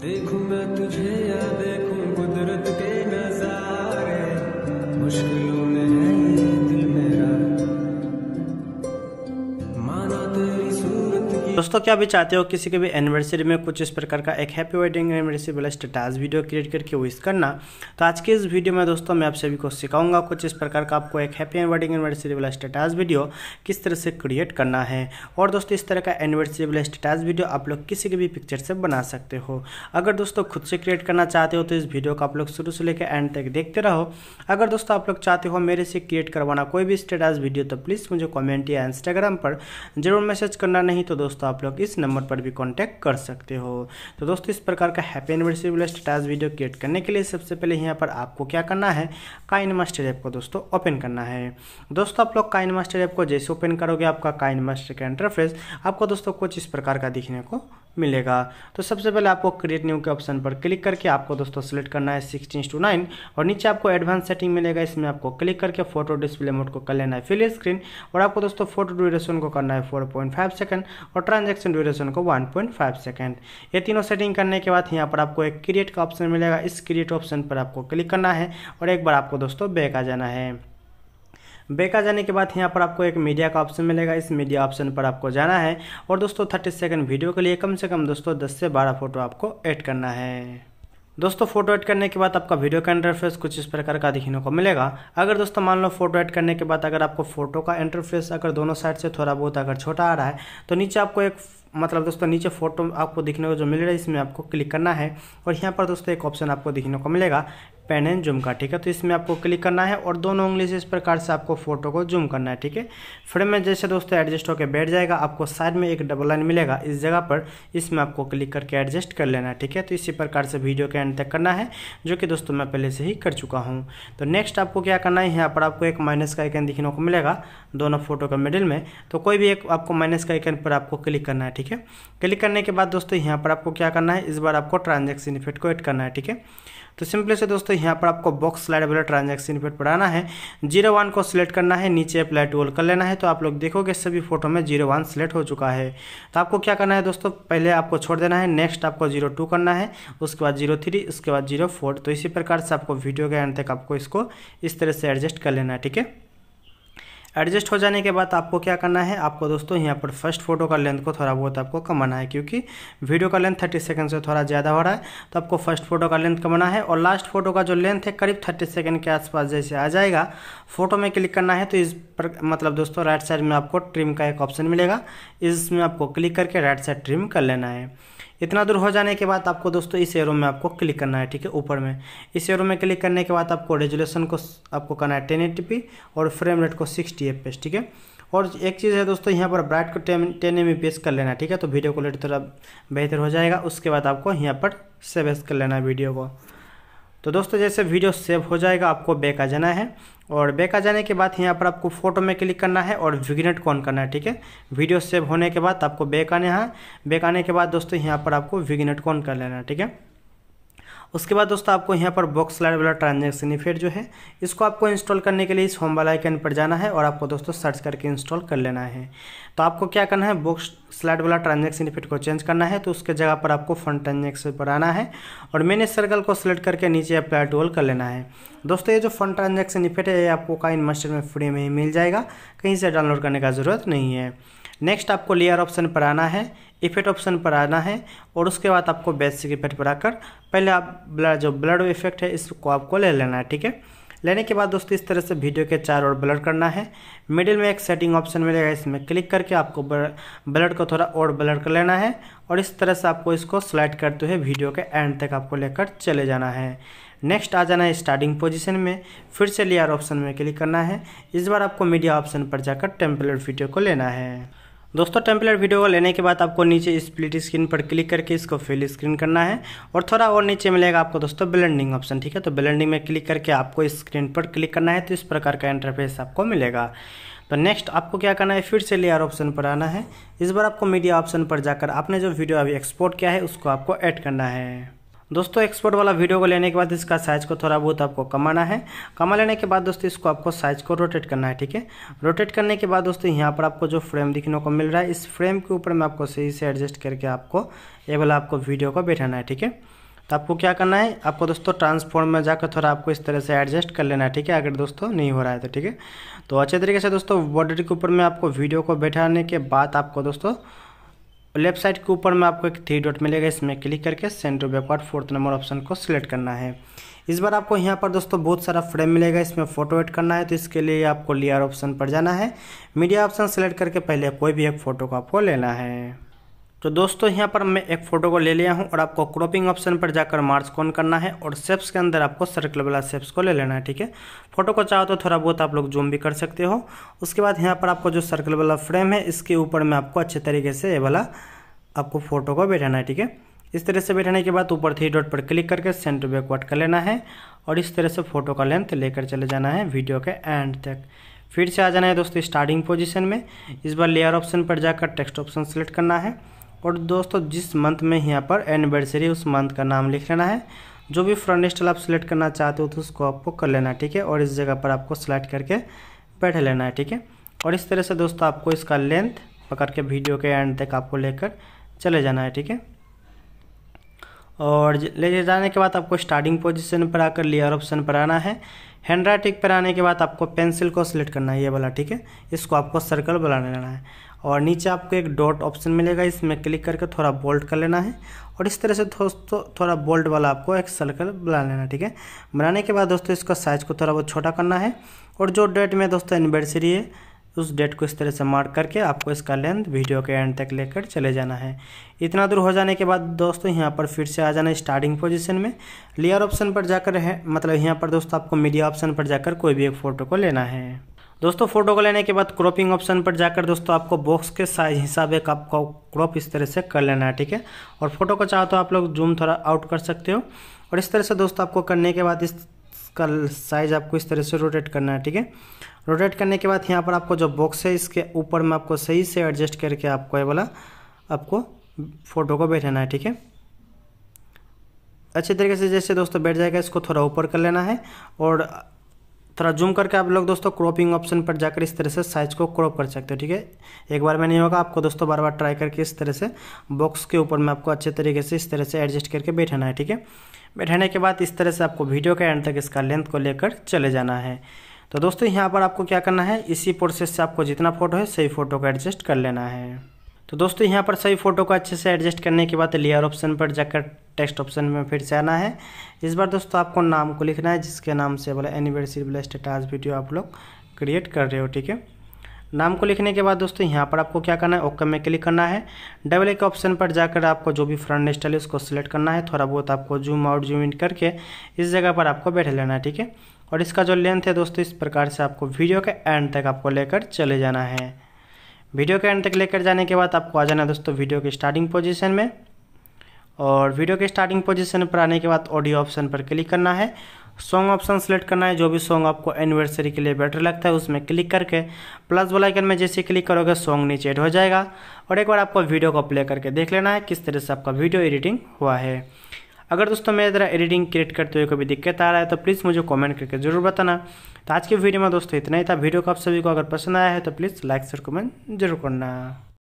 देखू मैं तुझे या देखू कुदरत के नजारे मुश्किलों में दोस्तों क्या भी चाहते हो किसी के भी एनिवर्सरी में कुछ इस प्रकार का एक हैप्पी वेडिंग एनिवर्सरी वाला स्टेटस वीडियो क्रिएट करके विश करना तो आज के इस वीडियो में दोस्तों मैं आप सभी को सिखाऊंगा कुछ इस प्रकार का आपको एक हैप्पी वेडिंग एनिवर्सरी वाला स्टेटस वीडियो किस तरह से क्रिएट करना है और दोस्तों इस तरह का एनिवर्सरी वाला स्टेटस वीडियो आप लोग किसी के भी पिक्चर से बना सकते हो अगर दोस्तों खुद से क्रिएट करना चाहते हो तो इस वीडियो को आप लोग शुरू से लेकर एंड तक देखते रहो अगर दोस्तों आप लोग चाहते हो मेरे से क्रिएट करवाना कोई भी स्टेटस वीडियो तो प्लीज़ मुझे कॉमेंट या इंस्टाग्राम पर जरूर मैसेज करना नहीं तो दोस्तों आप लोग इस नंबर पर भी कॉन्टैक्ट कर सकते हो तो दोस्तों इस प्रकार का हैप्पी एनिवर्सरी वाला स्टेटस वीडियो क्रिएट करने के लिए सबसे पहले यहाँ पर आपको क्या करना है काइन मास्टर ऐप को दोस्तों ओपन करना है दोस्तों आप लोग काइन मास्टर ऐप को जैसे ओपन करोगे आपका काइन मास्टर का इंटरफेस आपको दोस्तों कुछ इस प्रकार का दिखने को मिलेगा तो सबसे पहले आपको क्रिएट न्यू के ऑप्शन पर क्लिक करके आपको दोस्तों सेलेक्ट करना है सिक्सटीन टू नाइन और नीचे आपको एडवांस सेटिंग मिलेगा इसमें आपको क्लिक करके फोटो डिस्प्ले मोड को कर लेना है फिल स्क्रीन और आपको दोस्तों फोटो ड्यूरेशन को करना है फोर पॉइंट फाइव सेकेंड और ट्रांजेक्शन ड्यूरेशन को वन पॉइंट फाइव सेकेंड ये तीनों सेटिंग करने के बाद यहाँ पर आपको एक क्रिएट का ऑप्शन मिलेगा इस क्रिएट ऑप्शन पर आपको क्लिक करना है और एक बार आपको दोस्तों बैक आ जाना है बेका जाने के बाद यहाँ पर आपको एक मीडिया का ऑप्शन मिलेगा इस मीडिया ऑप्शन पर आपको जाना है और दोस्तों थर्टी सेकेंड वीडियो के लिए कम से कम दोस्तों दस से बारह फोटो आपको एड करना है दोस्तों फोटो ऐड करने के बाद आपका वीडियो का इंटरफेस कुछ इस प्रकार का दिखने को मिलेगा अगर दोस्तों मान लो फोटो ऐड करने के बाद अगर आपको फोटो का इंटरफेस अगर दोनों साइड से थोड़ा बहुत अगर छोटा आ रहा है तो नीचे आपको एक मतलब दोस्तों नीचे फोटो आपको दिखने को जो मिल रहा है इसमें आपको क्लिक करना है और यहाँ पर दोस्तों एक ऑप्शन आपको दिखने को मिलेगा पेन एंड जूम का ठीक है तो इसमें आपको क्लिक करना है और दोनों उंगली से इस प्रकार से आपको फोटो को जूम करना है ठीक है फ्रेम में जैसे दोस्तों एडजस्ट होकर बैठ जाएगा आपको साइड में एक डबल लाइन मिलेगा इस जगह पर इसमें आपको क्लिक करके एडजस्ट कर लेना है ठीक है तो इसी प्रकार से वीडियो के एंड तक करना है जो कि दोस्तों मैं पहले से ही कर चुका हूँ तो नेक्स्ट आपको क्या करना है यहाँ पर आपको एक माइनस का आइकन दिखने को मिलेगा दोनों फोटो के मिडिल में तो कोई भी एक आपको माइनस का आइकन पर आपको क्लिक करना है ठीक है क्लिक करने के बाद दोस्तों यहाँ पर आपको क्या करना है इस बार आपको ट्रांजेक्शन इफेक्ट को एड करना है ठीक है तो सिंपली से दोस्तों सकते यहाँ पर आपको बॉक्स स्लाइड वाला ट्रांजेक्शन इफेक्ट पढ़ाना है जीरो वन को सिलेक्ट करना है नीचे अप्लाई टूल कर लेना है तो आप लोग देखोगे सभी फोटो में जीरो वन सिलेक्ट हो चुका है तो आपको क्या करना है दोस्तों पहले आपको छोड़ देना है नेक्स्ट आपको जीरो टू करना है उसके बाद जीरो थ्री उसके बाद जीरो फोर तो इसी प्रकार से आपको वीडियो के एंड तक आपको इसको इस तरह से एडजस्ट कर लेना है ठीक है एडजस्ट हो जाने के बाद आपको क्या करना है आपको दोस्तों यहाँ पर फर्स्ट फोटो का लेंथ को थोड़ा बहुत आपको कमाना है क्योंकि वीडियो का लेंथ थर्टी सेकेंड से थोड़ा ज़्यादा हो रहा है तो आपको फर्स्ट फोटो का लेंथ कमाना है और लास्ट फोटो का जो लेंथ है करीब थर्टी सेकंड के आसपास जैसे आ जाएगा फोटो में क्लिक करना है तो इस पर मतलब दोस्तों राइट साइड में आपको ट्रिम का एक ऑप्शन मिलेगा इसमें आपको क्लिक करके राइट साइड ट्रिम कर लेना है इतना दूर हो जाने के बाद आपको दोस्तों इस एरो में आपको क्लिक करना है ठीक है ऊपर में इस एरो में क्लिक करने के बाद आपको रेजुलेशन को आपको करना है टेन और फ्रेम रेट को सिक्सटी एफ ठीक है और एक चीज़ है दोस्तों यहाँ पर ब्राइट को टेन टेन एम कर लेना है ठीक है तो वीडियो क्वालिटी थोड़ा बेहतर हो जाएगा उसके बाद आपको यहाँ पर सेव कर लेना है वीडियो को तो दोस्तों जैसे वीडियो सेव हो जाएगा आपको बैक आ जाना है और बैक आ जाने के बाद यहाँ पर आपको फोटो में क्लिक करना है और विग्नेट कौन करना है ठीक है वीडियो सेव होने के बाद आपको बैक आने है बैक आने के बाद दोस्तों यहाँ पर आपको विग्नेट कौन कर लेना है ठीक है उसके बाद दोस्तों आपको यहाँ पर बॉक्स लाइन वाला ट्रांजेक्शन इफेक्ट जो है इसको आपको इंस्टॉल करने के लिए इस होम वाला आइकन पर जाना है और आपको दोस्तों सर्च करके इंस्टॉल कर लेना है तो आपको क्या करना है बॉक्स स्लाइड वाला ट्रांजेक्शन इफेक्ट को चेंज करना है तो उसके जगह पर आपको फंड ट्रांजेक्शन पर आना है और मैंने सर्कल को सिलेक्ट करके नीचे अप्लाई टूल कर लेना है दोस्तों ये जो फंड ट्रांजेक्शन इफेक्ट है ये आपको काइन मस्टर में फ्री में ही मिल जाएगा कहीं से डाउनलोड करने का ज़रूरत नहीं है नेक्स्ट आपको लेयर ऑप्शन पर आना है इफेक्ट ऑप्शन पर आना है और उसके बाद आपको बेसिक इफेक्ट पर आकर पहले आप ब्लड जो ब्लड इफेक्ट है इसको आपको ले लेना है ठीक है लेने के बाद दोस्तों इस तरह से वीडियो के चार और ब्लड करना है मिडिल में एक सेटिंग ऑप्शन मिलेगा इसमें क्लिक करके आपको ब्लड को थोड़ा और ब्लड कर लेना है और इस तरह से आपको इसको स्लाइड करते हुए वीडियो के एंड तक आपको लेकर चले जाना है नेक्स्ट आ जाना है स्टार्टिंग पोजीशन में फिर से लेयर ऑप्शन में क्लिक करना है इस बार आपको मीडिया ऑप्शन पर जाकर टेम्पलेट वीडियो को लेना है दोस्तों टेम्पलेट वीडियो को लेने के बाद आपको नीचे स्प्लिट स्क्रीन पर क्लिक करके इसको फिल स्क्रीन करना है और थोड़ा और नीचे मिलेगा आपको दोस्तों ब्लेंडिंग ऑप्शन ठीक है तो ब्लेंडिंग में क्लिक करके आपको स्क्रीन पर क्लिक करना है तो इस प्रकार का इंटरफेस आपको मिलेगा तो नेक्स्ट आपको क्या करना है फिर से लेयर ऑप्शन पर आना है इस बार आपको मीडिया ऑप्शन पर जाकर आपने जो वीडियो अभी एक्सपोर्ट किया है उसको आपको ऐड करना है दोस्तों एक्सपोर्ट वाला वीडियो को लेने के बाद इसका साइज को थोड़ा बहुत आपको कमाना है कमा लेने के बाद दोस्तों इसको आपको साइज को रोटेट करना है ठीक है रोटेट करने के बाद दोस्तों यहाँ पर आपको जो फ्रेम दिखने को मिल रहा है इस फ्रेम के ऊपर में आपको सही से एडजस्ट करके आपको ये वाला आपको वीडियो को बैठाना है ठीक है तो आपको क्या करना है आपको दोस्तों ट्रांसफॉर्म में जाकर थोड़ा आपको इस तरह से एडजस्ट कर लेना है ठीक है अगर दोस्तों नहीं हो रहा है तो ठीक है तो अच्छे तरीके से दोस्तों बॉर्डर के ऊपर में आपको वीडियो को बैठाने के बाद आपको दोस्तों लेफ्ट साइड के ऊपर में आपको एक थ्री डॉट मिलेगा इसमें क्लिक करके centre backward fourth number option को सिलेक्ट करना है इस बार आपको यहाँ पर दोस्तों बहुत सारा फ्रेम मिलेगा इसमें फोटो एड करना है तो इसके लिए आपको लेयर ऑप्शन पर जाना है मीडिया ऑप्शन सेलेक्ट करके पहले कोई भी एक फ़ोटो को आपको लेना है तो दोस्तों यहाँ पर मैं एक फ़ोटो को ले लिया हूँ और आपको क्रॉपिंग ऑप्शन पर जाकर मार्च कौन करना है और सेप्स के अंदर आपको सर्कल वाला सेप्स को ले लेना है ठीक है फोटो को चाहो तो थोड़ा बहुत आप लोग जूम भी कर सकते हो उसके बाद यहाँ पर आपको जो सर्कल वाला फ्रेम है इसके ऊपर में आपको अच्छे तरीके से ये वाला आपको फ़ोटो को बैठाना है ठीक है इस तरह से बैठाने के बाद ऊपर थ्री डॉट पर क्लिक करके सेंटर बैकवर्ड कर लेना है और इस तरह से फ़ोटो का लेंथ लेकर चले जाना है वीडियो के एंड तक फिर से आ जाना है दोस्तों स्टार्टिंग पोजीशन में इस बार लेयर ऑप्शन पर जाकर टेक्स्ट ऑप्शन सेलेक्ट करना है और दोस्तों जिस मंथ में यहाँ पर एनिवर्सरी उस मंथ का नाम लिख लेना है जो भी फ्रंट स्टाइल आप सिलेक्ट करना चाहते हो तो उसको आपको कर लेना है ठीक है और इस जगह पर आपको सिलेक्ट करके बैठ लेना है ठीक है और इस तरह से दोस्तों आपको इसका लेंथ पकड़ के वीडियो के एंड तक आपको लेकर चले जाना है ठीक है और ले जाने के बाद आपको स्टार्टिंग पोजीशन पर आकर लेयर ऑप्शन पर आना है हैंड राइटिंग पर आने के बाद आपको पेंसिल को सिलेक्ट करना है ये वाला ठीक है इसको आपको सर्कल बना लेना है और नीचे आपको एक डॉट ऑप्शन मिलेगा इसमें क्लिक करके थोड़ा बोल्ड कर लेना है और इस तरह से दोस्तों थोड़ा बोल्ड वाला आपको एक सर्कल बना लेना ठीक है बनाने के बाद दोस्तों इसका साइज़ को थोड़ा बहुत छोटा करना है और जो डेट में दोस्तों एनिवर्सरी है उस डेट को इस तरह से मार्क करके आपको इसका लेंथ वीडियो के एंड तक लेकर चले जाना है इतना दूर हो जाने के बाद दोस्तों यहाँ पर फिर से आ जाना है स्टार्टिंग पोजीशन में लेयर ऑप्शन पर जाकर है मतलब यहाँ पर दोस्तों आपको मीडिया ऑप्शन पर जाकर कोई भी एक फ़ोटो को लेना है दोस्तों फोटो को लेने के बाद क्रॉपिंग ऑप्शन पर जाकर दोस्तों आपको बॉक्स के साइज हिसाब एक आपको क्रॉप इस तरह से कर लेना है ठीक है और फोटो को चाहो तो आप लोग जूम थोड़ा आउट कर सकते हो और इस तरह से दोस्तों आपको करने के बाद इस इसका साइज़ आपको इस तरह से रोटेट करना है ठीक है रोटेट करने के बाद यहाँ पर आपको जो बॉक्स है इसके ऊपर में आपको सही से एडजस्ट करके आपको ये वाला आपको फ़ोटो को बैठाना है ठीक है अच्छे तरीके से जैसे दोस्तों बैठ जाएगा इसको थोड़ा ऊपर कर लेना है और थोड़ा जूम करके आप लोग दोस्तों क्रॉपिंग ऑप्शन पर जाकर इस तरह से साइज को क्रॉप कर सकते हो ठीक है एक बार में नहीं होगा आपको दोस्तों बार बार ट्राई करके इस तरह से बॉक्स के ऊपर में आपको अच्छे तरीके से इस तरह से एडजस्ट करके बैठाना है ठीक है बैठाने के बाद इस तरह से आपको वीडियो के एंड तक इसका लेंथ को लेकर चले जाना है तो दोस्तों यहाँ पर आपको क्या करना है इसी प्रोसेस से आपको जितना फ़ोटो है सही फ़ोटो को एडजस्ट कर लेना है तो दोस्तों यहाँ पर सभी फ़ोटो को अच्छे से एडजस्ट करने के बाद लेयर ऑप्शन पर जाकर टेक्स्ट ऑप्शन में फिर से आना है इस बार दोस्तों आपको नाम को लिखना है जिसके नाम से बोला एनिवर्सरी बोला स्टेटस वीडियो आप लोग क्रिएट कर रहे हो ठीक है नाम को लिखने के बाद दोस्तों यहाँ पर आपको क्या करना है ओके में क्लिक करना है डबल एक ऑप्शन पर जाकर आपको जो भी फ्रंट स्टाइल है उसको सिलेक्ट करना है थोड़ा बहुत आपको जूम आउट जूम इन करके इस जगह पर आपको बैठे लेना है ठीक है और इसका जो लेंथ है दोस्तों इस प्रकार से आपको वीडियो के एंड तक आपको लेकर चले जाना है वीडियो के एंड तक लेकर जाने के बाद आपको आ जाना दोस्तों वीडियो के स्टार्टिंग पोजीशन में और वीडियो के स्टार्टिंग पोजीशन पर आने के बाद ऑडियो ऑप्शन पर क्लिक करना है सॉन्ग ऑप्शन सेलेक्ट करना है जो भी सॉन्ग आपको एनिवर्सरी के लिए बेटर लगता है उसमें क्लिक करके प्लस वाला आइकन में जैसे क्लिक करोगे सॉन्ग नीचे एड हो जाएगा और एक बार आपको वीडियो को प्ले करके देख लेना है किस तरह से आपका वीडियो एडिटिंग हुआ है अगर दोस्तों मेरे तरह एडिटिंग क्रिएट करते हुए कभी दिक्कत आ रहा है तो प्लीज़ मुझे कॉमेंट करके ज़रूर बताना तो आज के वीडियो में दोस्तों इतना ही था वीडियो को आप सभी को अगर पसंद आया है तो प्लीज़ लाइक शेयर कमेंट जरूर करना